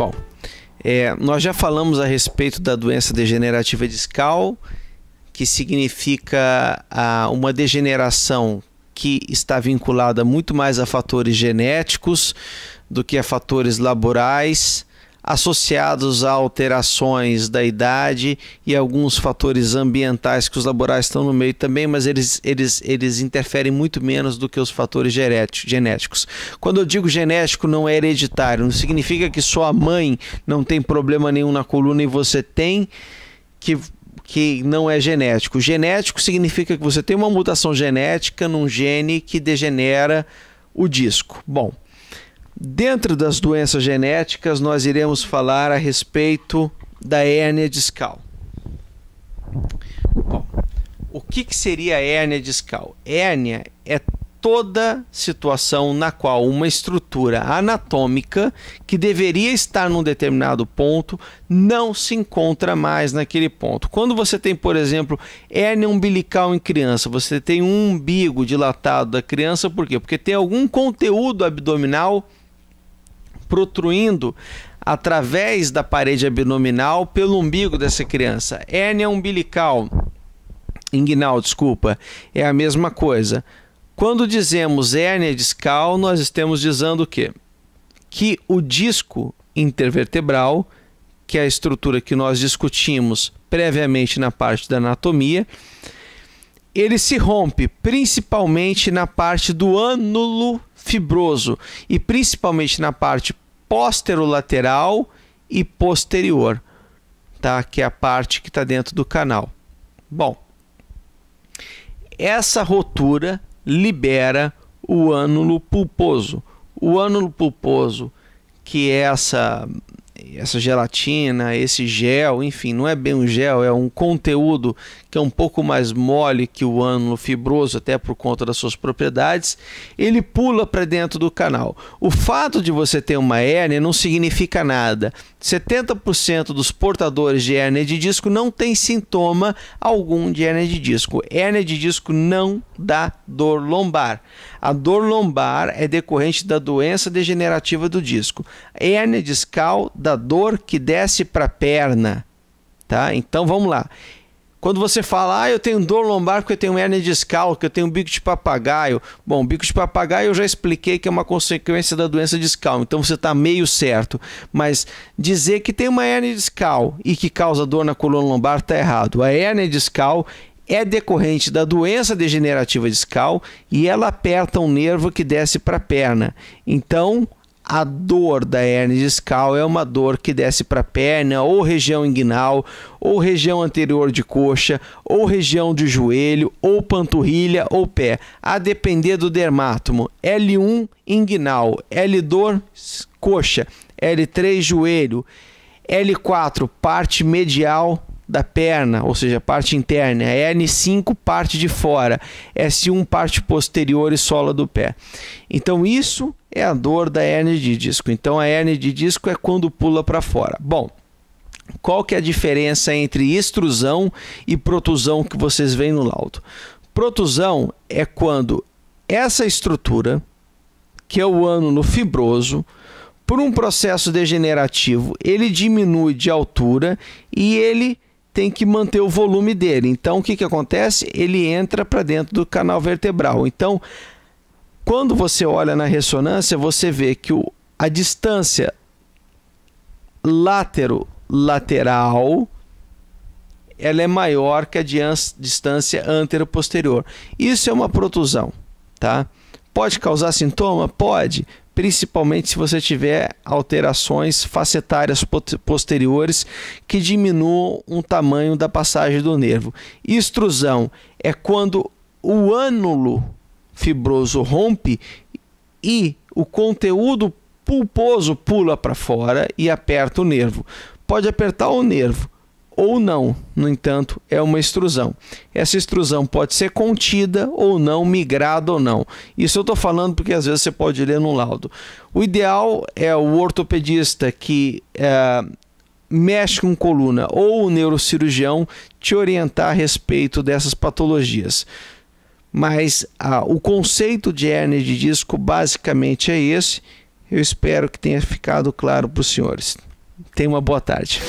Bom, é, nós já falamos a respeito da doença degenerativa discal, que significa a, uma degeneração que está vinculada muito mais a fatores genéticos do que a fatores laborais associados a alterações da idade e alguns fatores ambientais que os laborais estão no meio também, mas eles, eles, eles interferem muito menos do que os fatores genéticos. Quando eu digo genético, não é hereditário, não significa que sua mãe não tem problema nenhum na coluna e você tem, que, que não é genético. Genético significa que você tem uma mutação genética num gene que degenera o disco. Bom, Dentro das doenças genéticas, nós iremos falar a respeito da hérnia discal. Bom, o que, que seria a hérnia discal? Hérnia é toda situação na qual uma estrutura anatômica que deveria estar num determinado ponto não se encontra mais naquele ponto. Quando você tem, por exemplo, hérnia umbilical em criança, você tem um umbigo dilatado da criança, por quê? Porque tem algum conteúdo abdominal protruindo através da parede abdominal pelo umbigo dessa criança. Hérnia umbilical, inguinal, desculpa, é a mesma coisa. Quando dizemos hérnia discal, nós estamos dizendo o quê? Que o disco intervertebral, que é a estrutura que nós discutimos previamente na parte da anatomia, ele se rompe principalmente na parte do ânulo fibroso e principalmente na parte posterolateral e posterior, tá? Que é a parte que está dentro do canal. Bom, essa rotura libera o ânulo pulposo. O ânulo pulposo, que é essa essa gelatina, esse gel, enfim, não é bem um gel, é um conteúdo que é um pouco mais mole que o ânulo fibroso, até por conta das suas propriedades, ele pula para dentro do canal. O fato de você ter uma hérnia não significa nada. 70% dos portadores de hérnia de disco não tem sintoma algum de hérnia de disco. Hérnia de disco não dá dor lombar. A dor lombar é decorrente da doença degenerativa do disco hérnia discal da dor que desce para a perna. Tá? Então vamos lá. Quando você fala, ah, eu tenho dor lombar porque eu tenho hérnia discal, que eu tenho bico de papagaio. Bom, bico de papagaio eu já expliquei que é uma consequência da doença discal, então você está meio certo. Mas dizer que tem uma hérnia discal e que causa dor na coluna lombar está errado. A hérnia discal é decorrente da doença degenerativa discal e ela aperta um nervo que desce para a perna. Então, a dor da hernia discal é uma dor que desce para a perna ou região inguinal, ou região anterior de coxa, ou região de joelho, ou panturrilha ou pé, a depender do dermátomo. L1 inguinal, L2 coxa, L3 joelho, L4 parte medial da perna, ou seja, parte interna, N5 é parte de fora, S1 parte posterior e sola do pé. Então isso é a dor da hernia de disco. Então a hernia de disco é quando pula para fora. Bom, qual que é a diferença entre extrusão e protusão que vocês veem no laudo? Protusão é quando essa estrutura, que é o ânulo fibroso, por um processo degenerativo, ele diminui de altura e ele tem que manter o volume dele. Então, o que, que acontece? Ele entra para dentro do canal vertebral. Então, quando você olha na ressonância, você vê que o, a distância látero-lateral ela é maior que a distância antero-posterior. Isso é uma protusão, tá? Pode causar sintoma? Pode, principalmente se você tiver alterações facetárias posteriores que diminuam o tamanho da passagem do nervo. Extrusão é quando o ânulo fibroso rompe e o conteúdo pulposo pula para fora e aperta o nervo. Pode apertar o nervo, ou não. No entanto, é uma extrusão. Essa extrusão pode ser contida ou não, migrada ou não. Isso eu estou falando porque às vezes você pode ler no laudo. O ideal é o ortopedista que é, mexe com coluna ou o neurocirurgião te orientar a respeito dessas patologias. Mas ah, o conceito de hernia de disco basicamente é esse. Eu espero que tenha ficado claro para os senhores. Tenha uma boa tarde.